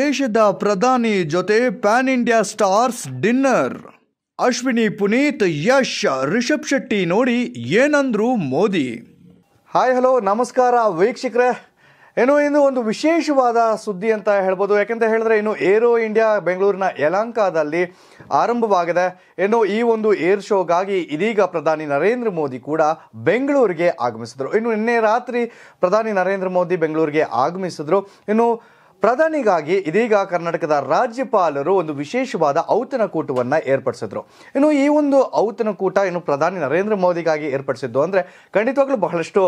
ದೇಶದ ಪ್ರಧಾನಿ ಜೊತೆ pan India stars dinner Ashwini Puneeth Yash Rishab Shetty ನೋಡಿ ಏನಂದ್ರು ಮೋದಿ ಹಾಯ್ ಹಲೋ ನಮಸ್ಕಾರ ವೀಕ್ಷಕರೇ ಏನು ಇನ್ನು ಒಂದು ವಿಶೇಷವಾದ ಸುದ್ದಿ ಅಂತ ಹೇಳ್ಬೋದು ಯಾಕೆಂತ ಹೇಳಿದ್ರೆ ಇನ್ನು ಏರೋ ಇಂಡಿಯಾ ಬೆಂಗಳೂರಿನ ಯಲಂಕಾದಲ್ಲಿ ಆರಂಭವಾಗಿದೆ ಏನು ಈ ಒಂದು ಏರ್ ಶೋಗಾಗಿ ಇದೀಗ ಪ್ರಧಾನಿ ನರೇಂದ್ರ ಮೋದಿ ಕೂಡ ಬೆಂಗಳೂರಿಗೆ ಆಗಮಿಸಿದರು ಇನ್ನು ನಿನ್ನೆ ರಾತ್ರಿ ಪ್ರಧಾನಿ ನರೇಂದ್ರ ಮೋದಿ ಬೆಂಗಳೂರಿಗೆ ಆಗಮಿಸಿದ್ರು ಇನ್ನು ಪ್ರಧಾನಿಗಾಗಿ ಇದೀಗ ಕರ್ನಾಟಕದ ರಾಜ್ಯಪಾಲರು ಒಂದು ವಿಶೇಷವಾದ ಔತಣಕೂಟವನ್ನು ಏರ್ಪಡಿಸಿದ್ರು ಇನ್ನು ಈ ಒಂದು ಔತಣಕೂಟ ಇನ್ನು ಪ್ರಧಾನಿ ನರೇಂದ್ರ ಮೋದಿಗಾಗಿ ಏರ್ಪಡಿಸಿದ್ದು ಅಂದ್ರೆ ಖಂಡಿತವಾಗ್ಲೂ ಬಹಳಷ್ಟು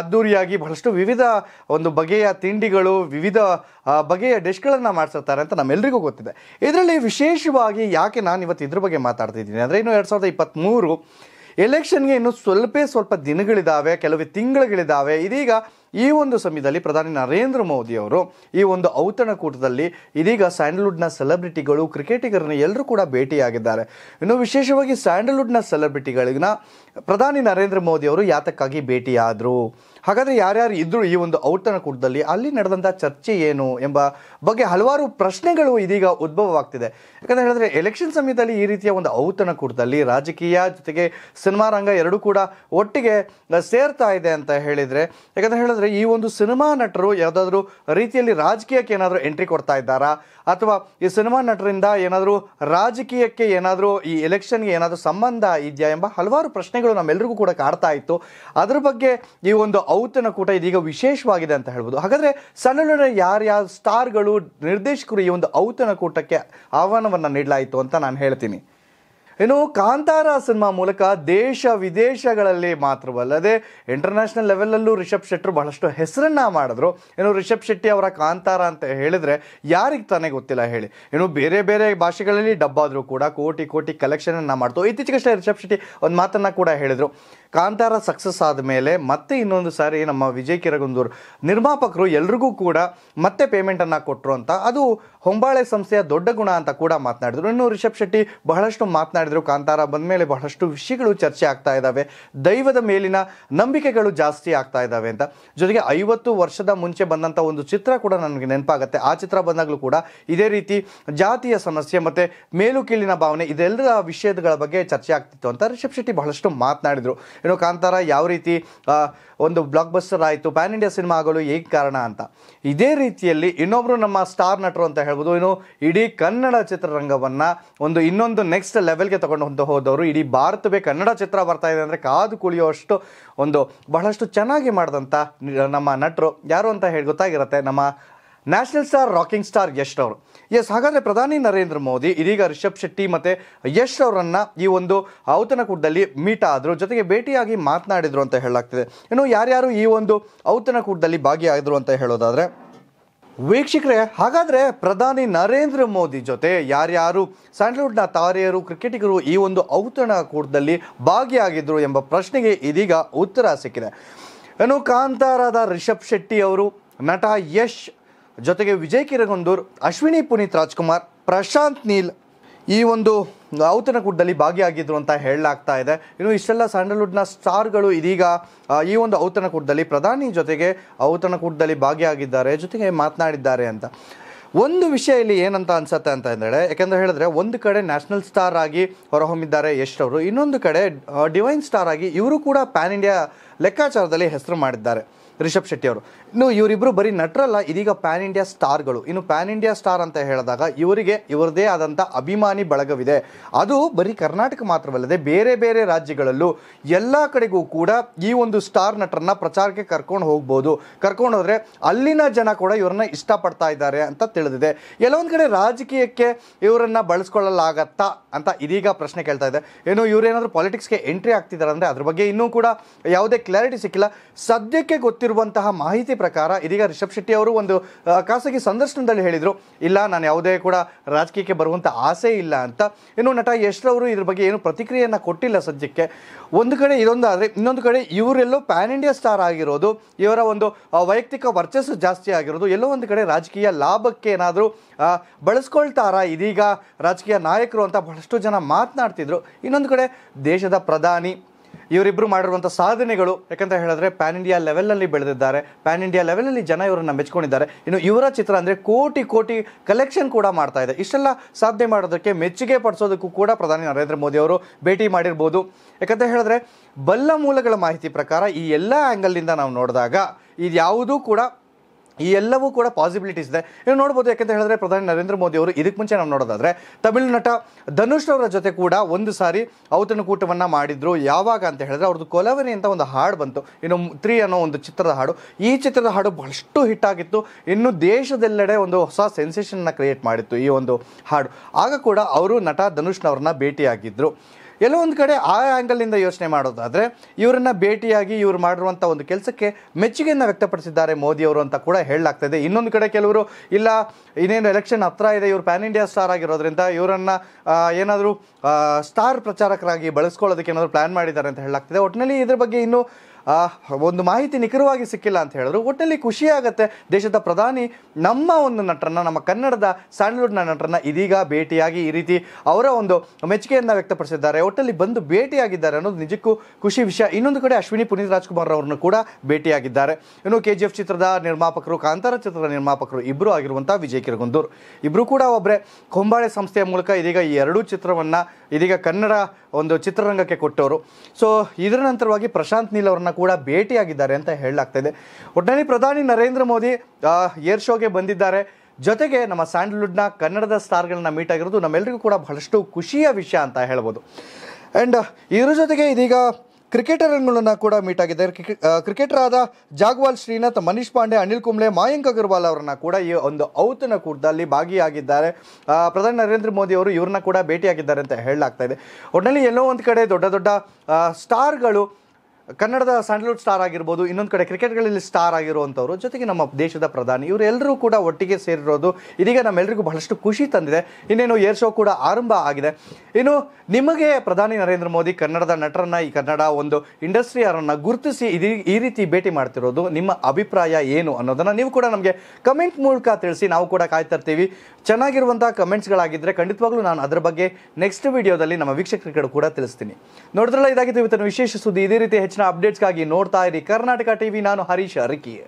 ಅದ್ದೂರಿಯಾಗಿ ಬಹಳಷ್ಟು ವಿವಿಧ ಒಂದು ಬಗೆಯ ತಿಂಡಿಗಳು ವಿವಿಧ ಬಗೆಯ ಡಿಶ್ಗಳನ್ನು ಮಾಡಿಸಿರ್ತಾರೆ ಅಂತ ನಮ್ಮೆಲ್ಲರಿಗೂ ಗೊತ್ತಿದೆ ಇದರಲ್ಲಿ ವಿಶೇಷವಾಗಿ ಯಾಕೆ ನಾನು ಇವತ್ತು ಇದ್ರ ಬಗ್ಗೆ ಮಾತಾಡ್ತಿದ್ದೀನಿ ಅಂದ್ರೆ ಇನ್ನು ಎರಡು ಸಾವಿರದ ಇಪ್ಪತ್ತ್ಮೂರು ಎಲೆಕ್ಷನ್ಗೆ ಇನ್ನು ಸ್ವಲ್ಪ ಸ್ವಲ್ಪ ದಿನಗಳಿದ್ದಾವೆ ಕೆಲವೇ ತಿಂಗಳುಗಳಿದ್ದಾವೆ ಇದೀಗ ಈ ಒಂದು ಸಮಯದಲ್ಲಿ ಪ್ರಧಾನಿ ನರೇಂದ್ರ ಮೋದಿ ಅವರು ಈ ಒಂದು ಔತಣಕೂಟದಲ್ಲಿ ಇದೀಗ ಸ್ಯಾಂಡಲ್ವುಡ್ನ ಸೆಲೆಬ್ರಿಟಿಗಳು ಕ್ರಿಕೆಟಿಗರನ್ನು ಎಲ್ಲರೂ ಕೂಡ ಭೇಟಿಯಾಗಿದ್ದಾರೆ ಇನ್ನು ವಿಶೇಷವಾಗಿ ಸ್ಯಾಂಡಲ್ವುಡ್ನ ಸೆಲೆಬ್ರಿಟಿಗಳಿಗಿನ ಪ್ರಧಾನಿ ನರೇಂದ್ರ ಮೋದಿ ಅವರು ಯಾತಕ್ಕಾಗಿ ಭೇಟಿಯಾದರು ಹಾಗಾದರೆ ಯಾರ್ಯಾರು ಇದ್ದರು ಈ ಒಂದು ಔತಣಕೂಟದಲ್ಲಿ ಅಲ್ಲಿ ನಡೆದಂಥ ಚರ್ಚೆ ಏನು ಎಂಬ ಬಗ್ಗೆ ಹಲವಾರು ಪ್ರಶ್ನೆಗಳು ಇದೀಗ ಉದ್ಭವವಾಗ್ತಿದೆ ಯಾಕಂದರೆ ಹೇಳಿದ್ರೆ ಎಲೆಕ್ಷನ್ ಸಮಯದಲ್ಲಿ ಈ ರೀತಿಯ ಒಂದು ಔತಣಕೂಟದಲ್ಲಿ ರಾಜಕೀಯ ಜೊತೆಗೆ ಸಿನಿಮಾ ರಂಗ ಎರಡೂ ಕೂಡ ಒಟ್ಟಿಗೆ ಸೇರ್ತಾ ಇದೆ ಅಂತ ಹೇಳಿದರೆ ಯಾಕಂದರೆ ಹೇಳಿದ್ರೆ ಈ ಒಂದು ಸಿನಿಮಾ ನಟರು ಯಾವುದಾದ್ರೂ ರೀತಿಯಲ್ಲಿ ರಾಜಕೀಯಕ್ಕೆ ಏನಾದರೂ ಎಂಟ್ರಿ ಕೊಡ್ತಾ ಇದ್ದಾರಾ ಅಥವಾ ಈ ಸಿನಿಮಾ ನಟರಿಂದ ಏನಾದರೂ ರಾಜಕೀಯಕ್ಕೆ ಏನಾದರೂ ಈ ಎಲೆಕ್ಷನ್ಗೆ ಏನಾದರೂ ಸಂಬಂಧ ಇದೆಯಾ ಎಂಬ ಹಲವಾರು ಪ್ರಶ್ನೆಗಳು ನಮ್ಮೆಲ್ಲರಿಗೂ ಕೂಡ ಕಾಡ್ತಾ ಇತ್ತು ಅದ್ರ ಬಗ್ಗೆ ಈ ಒಂದು ಔತಣ ಕೂಟ ಇದೀಗ ವಿಶೇಷವಾಗಿದೆ ಅಂತ ಹೇಳ್ಬೋದು ಹಾಗಾದರೆ ಸಣ್ಣ ಯಾರ್ಯಾರು ಸ್ಟಾರ್ಗಳು ನಿರ್ದೇಶಕರು ಈ ಒಂದು ಔತಣ ಕೂಟಕ್ಕೆ ಆಹ್ವಾನವನ್ನು ನೀಡಲಾಯಿತು ಅಂತ ನಾನು ಹೇಳ್ತೀನಿ ಇನ್ನು ಕಾಂತಾರ ಸಿನಿಮಾ ಮೂಲಕ ದೇಶ ವಿದೇಶಗಳಲ್ಲಿ ಮಾತ್ರವಲ್ಲದೆ ಇಂಟರ್ನ್ಯಾಷನಲ್ ಲೆವೆಲಲ್ಲೂ ರಿಷಬ್ ಶೆಟ್ಟರು ಬಹಳಷ್ಟು ಹೆಸರನ್ನು ಮಾಡಿದ್ರು ಏನು ರಿಷಬ್ ಶೆಟ್ಟಿ ಅವರ ಕಾಂತಾರ ಅಂತ ಹೇಳಿದರೆ ಯಾರಿಗೆ ತಾನೇ ಗೊತ್ತಿಲ್ಲ ಹೇಳಿ ಏನು ಬೇರೆ ಬೇರೆ ಭಾಷೆಗಳಲ್ಲಿ ಡಬ್ಬಾದರೂ ಕೂಡ ಕೋಟಿ ಕೋಟಿ ಕಲೆಕ್ಷನನ್ನು ಮಾಡ್ತು ಇತ್ತೀಚೆಗಷ್ಟೇ ರಿಷಬ್ ಶೆಟ್ಟಿ ಒಂದು ಮಾತನ್ನು ಕೂಡ ಹೇಳಿದರು ಕಾಂತಾರ ಸಕ್ಸಸ್ ಮೇಲೆ ಮತ್ತೆ ಇನ್ನೊಂದು ಸಾರಿ ನಮ್ಮ ವಿಜಯ್ ಕಿರಗುಂದೂರು ನಿರ್ಮಾಪಕರು ಎಲ್ರಿಗೂ ಕೂಡ ಮತ್ತೆ ಪೇಮೆಂಟನ್ನು ಕೊಟ್ಟರು ಅಂತ ಅದು ಹೊಂಬಾಳೆ ಸಂಸ್ಥೆಯ ದೊಡ್ಡ ಗುಣ ಅಂತ ಕೂಡ ಮಾತನಾಡಿದರು ಇನ್ನು ರಿಷಬ್ ಶೆಟ್ಟಿ ಬಹಳಷ್ಟು ಮಾತನಾಡಿದರು ಕಾಂತಾರ ಬಂದ ಮೇಲೆ ಬಹಳಷ್ಟು ವಿಷಯಗಳು ಚರ್ಚೆ ಆಗ್ತಾ ಇದ್ದಾವೆ ದೈವದ ಮೇಲಿನ ನಂಬಿಕೆಗಳು ಜಾಸ್ತಿ ಆಗ್ತಾ ಇದ್ದಾವೆ ಅಂತ ಜೊತೆಗೆ ಐವತ್ತು ವರ್ಷದ ಮುಂಚೆ ಬಂದಂಥ ಒಂದು ಚಿತ್ರ ಕೂಡ ನನಗೆ ನೆನಪಾಗುತ್ತೆ ಆ ಚಿತ್ರ ಬಂದಾಗಲೂ ಕೂಡ ಇದೇ ರೀತಿ ಜಾತಿಯ ಸಮಸ್ಯೆ ಮತ್ತು ಮೇಲುಕೀಳಿನ ಭಾವನೆ ಇದೆಲ್ಲ ವಿಷಯಗಳ ಬಗ್ಗೆ ಚರ್ಚೆ ಆಗ್ತಿತ್ತು ಅಂತ ರಿಷಬ್ ಶೆಟ್ಟಿ ಬಹಳಷ್ಟು ಮಾತನಾಡಿದರು ಏನೋ ಕಾಂತಾರ ಯಾವ ರೀತಿ ಒಂದು ಬ್ಲಾಕ್ ಬಸ್ಟರ್ ಆಯಿತು ಪ್ಯಾನ್ ಇಂಡಿಯಾ ಸಿನಿಮಾ ಆಗಲು ಏಕೆ ಕಾರಣ ಅಂತ ಇದೇ ರೀತಿಯಲ್ಲಿ ಇನ್ನೊಬ್ಬರು ನಮ್ಮ ಸ್ಟಾರ್ ನಟರು ಅಂತ ಹೇಳ್ಬೋದು ಇನ್ನು ಇಡೀ ಕನ್ನಡ ಚಿತ್ರರಂಗವನ್ನು ಒಂದು ಇನ್ನೊಂದು ನೆಕ್ಸ್ಟ್ ಲೆವೆಲ್ಗೆ ತಗೊಂಡು ಹೊಂದು ಹೋದವರು ಇಡೀ ಭಾರತವೇ ಕನ್ನಡ ಚಿತ್ರ ಬರ್ತಾ ಇದೆ ಅಂದರೆ ಕಾದು ಕುಳಿಯುವಷ್ಟು ಒಂದು ಬಹಳಷ್ಟು ಚೆನ್ನಾಗಿ ಮಾಡಿದಂಥ ನಮ್ಮ ನಟರು ಯಾರು ಅಂತ ಹೇಳಿ ಗೊತ್ತಾಗಿರುತ್ತೆ ನಮ್ಮ national star rocking star Yash ಅವರು ಎಸ್ ಹಾಗಾದರೆ ಪ್ರಧಾನಿ ನರೇಂದ್ರ ಮೋದಿ ಇದೀಗ ರಿಷಬ್ ಶೆಟ್ಟಿ ಮತ್ತು ಯಶ್ ಅವರನ್ನು ಈ ಒಂದು ಔತಣಕೂಟದಲ್ಲಿ ಮೀಟ್ ಆದರು ಜೊತೆಗೆ ಭೇಟಿಯಾಗಿ ಮಾತನಾಡಿದರು ಅಂತ ಹೇಳಲಾಗ್ತಿದೆ ಇನ್ನು ಯಾರ್ಯಾರು ಈ ಒಂದು ಔತಣಕೂಟದಲ್ಲಿ ಭಾಗಿಯಾದರು ಅಂತ ಹೇಳೋದಾದರೆ ವೀಕ್ಷಕರೇ ಹಾಗಾದರೆ ಪ್ರಧಾನಿ ನರೇಂದ್ರ ಮೋದಿ ಜೊತೆ ಯಾರ್ಯಾರು ಸ್ಯಾಂಡಲ್ವುಡ್ನ ತಾರೆಯರು ಕ್ರಿಕೆಟಿಗರು ಈ ಒಂದು ಔತಣಕೂಟದಲ್ಲಿ ಭಾಗಿಯಾಗಿದ್ರು ಎಂಬ ಪ್ರಶ್ನೆಗೆ ಇದೀಗ ಉತ್ತರ ಸಿಕ್ಕಿದೆ ಏನು ಕಾಂತಾರದ ರಿಷಬ್ ಶೆಟ್ಟಿ ಅವರು ನಟ ಯಶ್ ಜೊತೆಗೆ ವಿಜಯ್ ಕಿರಗೊಂದೂರ್ ಅಶ್ವಿನಿ ಪುನೀತ್ ರಾಜ್ಕುಮಾರ್ ಪ್ರಶಾಂತ್ ನೀಲ್ ಈ ಒಂದು ಔತಣಕೂಟದಲ್ಲಿ ಭಾಗಿಯಾಗಿದ್ರು ಅಂತ ಹೇಳಲಾಗ್ತಾ ಇದೆ ಇನ್ನು ಇಷ್ಟೆಲ್ಲ ಸ್ಯಾಂಡಲ್ವುಡ್ನ ಸ್ಟಾರ್ಗಳು ಇದೀಗ ಈ ಒಂದು ಔತಣಕೂಟದಲ್ಲಿ ಪ್ರಧಾನಿ ಜೊತೆಗೆ ಔತಣಕೂಟದಲ್ಲಿ ಭಾಗಿಯಾಗಿದ್ದಾರೆ ಜೊತೆಗೆ ಮಾತನಾಡಿದ್ದಾರೆ ಅಂತ ಒಂದು ವಿಷಯ ಇಲ್ಲಿ ಏನಂತ ಅನ್ಸತ್ತೆ ಅಂತ ಅಂದರೆ ಯಾಕೆಂದರೆ ಹೇಳಿದ್ರೆ ಒಂದು ಕಡೆ ನ್ಯಾಷನಲ್ ಸ್ಟಾರ್ ಆಗಿ ಹೊರಹೊಮ್ಮಿದ್ದಾರೆ ಯಶ್ ಇನ್ನೊಂದು ಕಡೆ ಡಿವೈನ್ ಸ್ಟಾರ್ ಆಗಿ ಇವರು ಕೂಡ ಪ್ಯಾನ್ ಇಂಡಿಯಾ ಲೆಕ್ಕಾಚಾರದಲ್ಲಿ ಹೆಸರು ಮಾಡಿದ್ದಾರೆ ರಿಷಬ್ ಶೆಟ್ಟಿ ಅವರು ಇನ್ನು ಇವರಿಬ್ಬರು ಬರೀ ನಟರಲ್ಲ ಇದೀಗ ಪ್ಯಾನ್ ಇಂಡಿಯಾ ಸ್ಟಾರ್ಗಳು ಇನ್ನು ಪ್ಯಾನ್ ಇಂಡಿಯಾ ಸ್ಟಾರ್ ಅಂತ ಹೇಳಿದಾಗ ಇವರಿಗೆ ಇವರದೇ ಆದಂಥ ಅಭಿಮಾನಿ ಬಳಗವಿದೆ ಅದು ಬರೀ ಕರ್ನಾಟಕ ಮಾತ್ರವಲ್ಲದೆ ಬೇರೆ ಬೇರೆ ರಾಜ್ಯಗಳಲ್ಲೂ ಎಲ್ಲ ಕಡೆಗೂ ಕೂಡ ಈ ಒಂದು ಸ್ಟಾರ್ ನಟರನ್ನ ಪ್ರಚಾರಕ್ಕೆ ಕರ್ಕೊಂಡು ಹೋಗ್ಬೋದು ಕರ್ಕೊಂಡು ಹೋದರೆ ಅಲ್ಲಿನ ಜನ ಕೂಡ ಇವರನ್ನ ಇಷ್ಟಪಡ್ತಾ ಇದ್ದಾರೆ ಅಂತ ತಿಳಿದಿದೆ ಕೆಲವೊಂದು ಕಡೆ ರಾಜಕೀಯಕ್ಕೆ ಇವರನ್ನ ಬಳಸ್ಕೊಳ್ಳಲಾಗತ್ತಾ ಅಂತ ಇದೀಗ ಪ್ರಶ್ನೆ ಕೇಳ್ತಾ ಇದೆ ಏನು ಇವರೇನಾದರೂ ಪಾಲಿಟಿಕ್ಸ್ಗೆ ಎಂಟ್ರಿ ಆಗ್ತಿದ್ದಾರೆ ಅಂದ್ರೆ ಅದ್ರ ಬಗ್ಗೆ ಇನ್ನೂ ಕೂಡ ಯಾವುದೇ ಕ್ಲಾರಿಟಿ ಸಿಕ್ಕಿಲ್ಲ ಸದ್ಯಕ್ಕೆ ಗೊತ್ತಿಲ್ಲ ಗೊತ್ತಿರುವಂತಹ ಮಾಹಿತಿ ಪ್ರಕಾರ ಇದೀಗ ರಿಷಬ್ ಶೆಟ್ಟಿ ಅವರು ಒಂದು ಖಾಸಗಿ ಸಂದರ್ಶನದಲ್ಲಿ ಹೇಳಿದರು ಇಲ್ಲ ನಾನು ಯಾವುದೇ ಕೂಡ ರಾಜಕೀಯಕ್ಕೆ ಬರುವಂಥ ಆಸೆ ಇಲ್ಲ ಅಂತ ಇನ್ನು ನಟ ಅವರು ಇದ್ರ ಬಗ್ಗೆ ಏನು ಪ್ರತಿಕ್ರಿಯೆಯನ್ನು ಕೊಟ್ಟಿಲ್ಲ ಸದ್ಯಕ್ಕೆ ಒಂದು ಕಡೆ ಇದೊಂದು ಆದರೆ ಇನ್ನೊಂದು ಕಡೆ ಇವರೆಲ್ಲೋ ಪ್ಯಾನ್ ಇಂಡಿಯಾ ಸ್ಟಾರ್ ಆಗಿರೋದು ಇವರ ಒಂದು ವೈಯಕ್ತಿಕ ವರ್ಚಸ್ಸು ಜಾಸ್ತಿ ಆಗಿರೋದು ಎಲ್ಲೋ ಒಂದು ಕಡೆ ರಾಜಕೀಯ ಲಾಭಕ್ಕೆ ಏನಾದರೂ ಬಳಸ್ಕೊಳ್ತಾರಾ ಇದೀಗ ರಾಜಕೀಯ ನಾಯಕರು ಅಂತ ಬಹಳಷ್ಟು ಜನ ಮಾತನಾಡ್ತಿದ್ರು ಇನ್ನೊಂದು ಕಡೆ ದೇಶದ ಪ್ರಧಾನಿ ಇವರಿಬ್ಬರು ಮಾಡಿರುವಂಥ ಸಾಧನೆಗಳು ಯಾಕಂತ ಹೇಳಿದ್ರೆ ಪ್ಯಾನ್ ಇಂಡಿಯಾ ಲೆವೆಲಲ್ಲಿ ಬೆಳೆದಿದ್ದಾರೆ ಪ್ಯಾನ್ ಇಂಡಿಯಾ ಲೆವೆಲಲ್ಲಿ ಜನ ಇವರನ್ನು ಮೆಚ್ಕೊಂಡಿದ್ದಾರೆ ಇನ್ನು ಇವರ ಚಿತ್ರ ಅಂದರೆ ಕೋಟಿ ಕೋಟಿ ಕಲೆಕ್ಷನ್ ಕೂಡ ಮಾಡ್ತಾ ಇದೆ ಇಷ್ಟೆಲ್ಲ ಸಾಧನೆ ಮಾಡೋದಕ್ಕೆ ಮೆಚ್ಚುಗೆ ಪಡಿಸೋದಕ್ಕೂ ಕೂಡ ಪ್ರಧಾನಿ ನರೇಂದ್ರ ಮೋದಿ ಅವರು ಭೇಟಿ ಮಾಡಿರ್ಬೋದು ಯಾಕಂತ ಹೇಳಿದ್ರೆ ಬಲ್ಲ ಮೂಲಗಳ ಮಾಹಿತಿ ಪ್ರಕಾರ ಈ ಎಲ್ಲ ಆ್ಯಂಗಲ್ನಿಂದ ನಾವು ನೋಡಿದಾಗ ಇದು ಯಾವುದೂ ಕೂಡ ಈ ಎಲ್ಲವೂ ಕೂಡ ಪಾಸಿಬಿಲಿಟೀಸ್ ಇದೆ ನೀವು ನೋಡ್ಬೋದು ಯಾಕಂತ ಹೇಳಿದ್ರೆ ಪ್ರಧಾನಿ ನರೇಂದ್ರ ಮೋದಿ ಅವರು ಇದಕ್ಕೆ ಮುಂಚೆ ನಾವು ನೋಡೋದಾದ್ರೆ ತಮಿಳು ನಟ ಧನುಷ್ ಅವರ ಜೊತೆ ಕೂಡ ಒಂದು ಸಾರಿ ಔತಣಕೂಟವನ್ನು ಮಾಡಿದ್ರು ಯಾವಾಗ ಅಂತ ಹೇಳಿದ್ರೆ ಅವ್ರದ್ದು ಕೊಲವನಿ ಅಂತ ಒಂದು ಹಾಡು ಬಂತು ಇನ್ನು ತ್ರೀ ಅನ್ನೋ ಒಂದು ಚಿತ್ರದ ಹಾಡು ಈ ಚಿತ್ರದ ಹಾಡು ಬಹಳಷ್ಟು ಹಿಟ್ ಆಗಿತ್ತು ಇನ್ನು ದೇಶದೆಲ್ಲೆಡೆ ಒಂದು ಹೊಸ ಸೆನ್ಸೇಷನ್ನ ಕ್ರಿಯೇಟ್ ಮಾಡಿತ್ತು ಈ ಒಂದು ಹಾಡು ಆಗ ಕೂಡ ಅವರು ನಟ ಧನುಷ್ನವ್ರನ್ನ ಭೇಟಿಯಾಗಿದ್ದರು ಎಲ್ಲೋ ಒಂದು ಕಡೆ ಆ ಆ್ಯಂಗಲ್ನಿಂದ ಯೋಚನೆ ಮಾಡೋದಾದರೆ ಇವರನ್ನು ಭೇಟಿಯಾಗಿ ಇವರು ಮಾಡಿರುವಂಥ ಒಂದು ಕೆಲಸಕ್ಕೆ ಮೆಚ್ಚುಗೆಯನ್ನು ವ್ಯಕ್ತಪಡಿಸಿದ್ದಾರೆ ಮೋದಿಯವರು ಅಂತ ಕೂಡ ಹೇಳಲಾಗ್ತದೆ ಇನ್ನೊಂದು ಕಡೆ ಕೆಲವರು ಇಲ್ಲ ಇನ್ನೇನು ಎಲೆಕ್ಷನ್ ಹತ್ರ ಇದೆ ಇವರು ಪ್ಯಾನ್ ಇಂಡಿಯಾ ಸ್ಟಾರ್ ಆಗಿರೋದ್ರಿಂದ ಇವರನ್ನು ಏನಾದರೂ ಸ್ಟಾರ್ ಪ್ರಚಾರಕರಾಗಿ ಬಳಸ್ಕೊಳ್ಳೋದಕ್ಕೆ ಏನಾದರೂ ಪ್ಲ್ಯಾನ್ ಮಾಡಿದ್ದಾರೆ ಅಂತ ಹೇಳಲಾಗ್ತದೆ ಒಟ್ಟಿನಲ್ಲಿ ಇದ್ರ ಬಗ್ಗೆ ಇನ್ನೂ ಒಂದು ಮಾಹಿತಿ ನಿಖರವಾಗಿ ಸಿಕ್ಕಿಲ್ಲ ಅಂತ ಹೇಳಿದ್ರು ಒಟ್ಟಲ್ಲಿ ಖುಷಿಯಾಗುತ್ತೆ ದೇಶದ ಪ್ರಧಾನಿ ನಮ್ಮ ಒಂದು ನಟರನ್ನ ನಮ್ಮ ಕನ್ನಡದ ಸ್ಯಾಂಡಲ್ವುಡ್ನ ನಟರನ್ನ ಇದೀಗ ಭೇಟಿಯಾಗಿ ಈ ರೀತಿ ಅವರ ಒಂದು ಮೆಚ್ಚುಗೆಯನ್ನು ವ್ಯಕ್ತಪಡಿಸಿದ್ದಾರೆ ಒಟ್ಟಲ್ಲಿ ಬಂದು ಭೇಟಿಯಾಗಿದ್ದಾರೆ ಅನ್ನೋದು ನಿಜಕ್ಕೂ ಖುಷಿ ವಿಷಯ ಇನ್ನೊಂದು ಕಡೆ ಅಶ್ವಿನಿ ಪುನೀತ್ ರಾಜ್ಕುಮಾರ್ ಅವರನ್ನು ಕೂಡ ಭೇಟಿಯಾಗಿದ್ದಾರೆ ಇನ್ನು ಕೆ ಜಿ ಎಫ್ ಚಿತ್ರದ ನಿರ್ಮಾಪಕರು ಕಾಂತಾರ ಚಿತ್ರದ ನಿರ್ಮಾಪಕರು ಇಬ್ಬರು ಆಗಿರುವಂಥ ವಿಜಯ್ ಕಿರಗುಂದೂರ್ ಇಬ್ಬರು ಕೂಡ ಒಬ್ಬರೇ ಕೊಂಬಾಳೆ ಸಂಸ್ಥೆಯ ಮೂಲಕ ಇದೀಗ ಈ ಎರಡೂ ಚಿತ್ರವನ್ನು ಇದೀಗ ಕನ್ನಡ ಒಂದು ಚಿತ್ರರಂಗಕ್ಕೆ ಕೊಟ್ಟವರು ಸೊ ಇದರ ನಂತರವಾಗಿ ಪ್ರಶಾಂತ್ ನೀಲ್ ಅವರನ್ನ ಕೂಡ ಭೇಟಿಯಾಗಿದ್ದಾರೆ ಅಂತ ಹೇಳಲಾಗ್ತಾ ಇದೆ ಒಟ್ಟಿನಲ್ಲಿ ಪ್ರಧಾನಿ ನರೇಂದ್ರ ಮೋದಿ ಏರ್ ಶೋಗೆ ಬಂದಿದ್ದಾರೆ ಜೊತೆಗೆ ನಮ್ಮ ಸ್ಯಾಂಡಲ್ವುಡ್ನ ಕನ್ನಡದ ಸ್ಟಾರ್ಗಳನ್ನ ಮೀಟ್ ಆಗಿರೋದು ನಮ್ಮೆಲ್ಲರಿಗೂ ಕೂಡ ಬಹಳಷ್ಟು ಖುಷಿಯ ವಿಷಯ ಅಂತ ಹೇಳ್ಬೋದು ಆ್ಯಂಡ್ ಇದ್ರ ಜೊತೆಗೆ ಇದೀಗ ಕ್ರಿಕೆಟರ್ಗಳನ್ನು ಕೂಡ ಮೀಟ್ ಆಗಿದ್ದಾರೆ ಕ್ರಿಕೆಟರ್ ಆದ ಜಾಗ್ವಾಲ್ ಶ್ರೀನಾಥ್ ಮನೀಶ್ ಪಾಂಡೆ ಅನಿಲ್ ಕುಂಬ್ಳೆ ಮಾಯಂಕ್ ಅಗರ್ವಾಲ್ ಅವರನ್ನ ಕೂಡ ಈ ಒಂದು ಔತನ ಕೂಟದಲ್ಲಿ ಭಾಗಿಯಾಗಿದ್ದಾರೆ ಪ್ರಧಾನಿ ನರೇಂದ್ರ ಮೋದಿ ಅವರು ಇವ್ರನ್ನ ಕೂಡ ಭೇಟಿಯಾಗಿದ್ದಾರೆ ಅಂತ ಹೇಳಲಾಗ್ತಾ ಇದೆ ಒಟ್ಟಿನಲ್ಲಿ ಎಲ್ಲೋ ಒಂದು ಕಡೆ ದೊಡ್ಡ ದೊಡ್ಡ ಸ್ಟಾರ್ಗಳು ಕನ್ನಡದ ಸ್ಯಾಂಡಲ್ವುಡ್ ಸ್ಟಾರ್ ಆಗಿರ್ಬೋದು ಇನ್ನೊಂದು ಕಡೆ ಕ್ರಿಕೆಟ್ಗಳಲ್ಲಿ ಸ್ಟಾರ್ ಆಗಿರುವಂಥವ್ರು ಜೊತೆಗೆ ನಮ್ಮ ದೇಶದ ಪ್ರಧಾನಿ ಇವರೆಲ್ಲರೂ ಕೂಡ ಒಟ್ಟಿಗೆ ಸೇರಿರೋದು ಇದೀಗ ನಮ್ಮೆಲ್ಲರಿಗೂ ಬಹಳಷ್ಟು ಖುಷಿ ತಂದಿದೆ ಇನ್ನೇನು ಏರ್ ಶೋ ಕೂಡ ಆರಂಭ ಆಗಿದೆ ಇನ್ನು ನಿಮಗೆ ಪ್ರಧಾನಿ ನರೇಂದ್ರ ಮೋದಿ ಕನ್ನಡದ ನಟರನ್ನ ಈ ಕನ್ನಡ ಒಂದು ಇಂಡಸ್ಟ್ರಿಯರನ್ನು ಗುರುತಿಸಿ ಇದು ಈ ರೀತಿ ಭೇಟಿ ಮಾಡ್ತಿರೋದು ನಿಮ್ಮ ಅಭಿಪ್ರಾಯ ಏನು ಅನ್ನೋದನ್ನು ನೀವು ಕೂಡ ನಮಗೆ ಕಮೆಂಟ್ ಮೂಲಕ ತಿಳಿಸಿ ನಾವು ಕೂಡ ಕಾಯ್ತಿರ್ತೀವಿ ಚೆನ್ನಾಗಿರುವಂಥ ಕಮೆಂಟ್ಸ್ಗಳಾಗಿದ್ದರೆ ಖಂಡಿತವಾಗ್ಲೂ ನಾನು ಅದರ ಬಗ್ಗೆ ನೆಕ್ಸ್ಟ್ ವಿಡಿಯೋದಲ್ಲಿ ನಮ್ಮ ವೀಕ್ಷಕರಿಗೂ ಕೂಡ ತಿಳಿಸ್ತೀನಿ ನೋಡಿದ್ರಲ್ಲ ಇದಾಗಿದ್ದು ಇವತ್ತಿನ ವಿಶೇಷ ಸುದ್ದಿ ಇದೇ ರೀತಿ ಹೆಚ್ಚು ના અપડેટ્સ કાકી નોટતા હી કર્ણાટકા ટીવી નાનો હરીશ રિકી